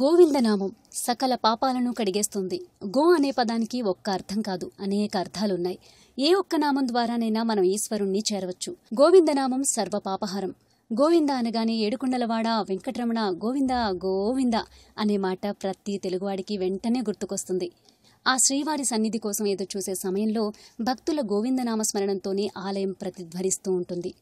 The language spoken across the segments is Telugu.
గోవిందనామం సకల పాపాలను కడిగేస్తుంది గో అనే పదానికి ఒక్క అర్థం కాదు అనేక అర్థాలున్నాయి ఏ ఒక్క నామం ద్వారానైనా మనం ఈశ్వరుణ్ణి చేరవచ్చు గోవిందనామం సర్వ పాపహారం గోవింద అనగానే ఏడుకుండలవాడ వెంకటరమణ గోవింద గోవింద అనే మాట ప్రతి తెలుగువాడికి వెంటనే గుర్తుకొస్తుంది ఆ శ్రీవారి సన్నిధి కోసం ఎదురుచూసే సమయంలో భక్తుల గోవిందనామస్మరణంతోనే స్మరణంతోనే ఆలయం ప్రతిధ్వరిస్తూ ఉంటుంది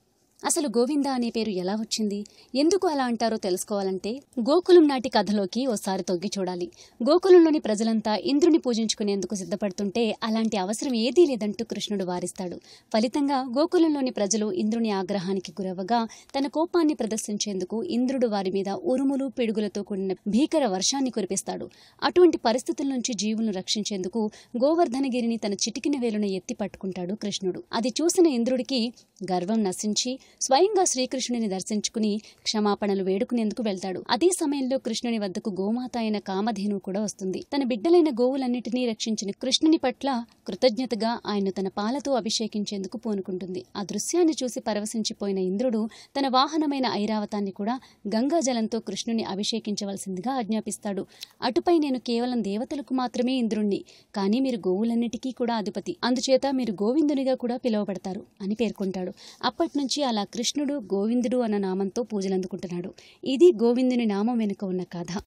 అసలు గోవింద అనే పేరు ఎలా వచ్చింది ఎందుకు అలా అంటారో తెలుసుకోవాలంటే గోకులం నాటి కథలోకి ఓసారి తొగ్గి చూడాలి గోకులంలోని ప్రజలంతా ఇంద్రుని పూజించుకునేందుకు సిద్ధపడుతుంటే అలాంటి అవసరం ఏదీ లేదంటూ కృష్ణుడు వారిస్తాడు ఫలితంగా గోకులంలోని ప్రజలు ఇంద్రుని ఆగ్రహానికి గురవగా తన కోపాన్ని ప్రదర్శించేందుకు ఇంద్రుడు వారి మీద ఉరుములు పిడుగులతో కూడిన భీకర వర్షాన్ని కురిపిస్తాడు అటువంటి పరిస్థితుల నుంచి జీవులను రక్షించేందుకు గోవర్ధనగిరిని తన చిటికిన వేలున ఎత్తి పట్టుకుంటాడు కృష్ణుడు అది చూసిన ఇంద్రుడికి గర్వం నశించి స్వయంగా శ్రీకృష్ణుని దర్శించుకుని క్షమాపణలు వేడుకునేందుకు వెళ్తాడు అదే సమయంలో కృష్ణుని వద్దకు గోమాత అయిన కామధేను కూడా వస్తుంది తన బిడ్డలైన గోవులన్నిటినీ రక్షించిన కృష్ణుని పట్ల కృతజ్ఞతగా ఆయన తన పాలతో అభిషేకించేందుకు పూనుకుంటుంది ఆ దృశ్యాన్ని చూసి పరవశించిపోయిన ఇంద్రుడు తన వాహనమైన ఐరావతాన్ని కూడా గంగాజలంతో కృష్ణుని అభిషేకించవలసిందిగా ఆజ్ఞాపిస్తాడు అటుపై నేను కేవలం దేవతలకు మాత్రమే ఇంద్రుణ్ణి కానీ మీరు గోవులన్నిటికీ కూడా అధిపతి అందుచేత మీరు గోవిందునిగా కూడా పిలువబడతారు అని పేర్కొంటాడు అప్పటి నుంచి అలా అలా కృష్ణుడు గోవిందుడు అన్న నామంతో పూజలు అందుకుంటున్నాడు ఇది గోవిందుని నామం వెనుక ఉన్న కథ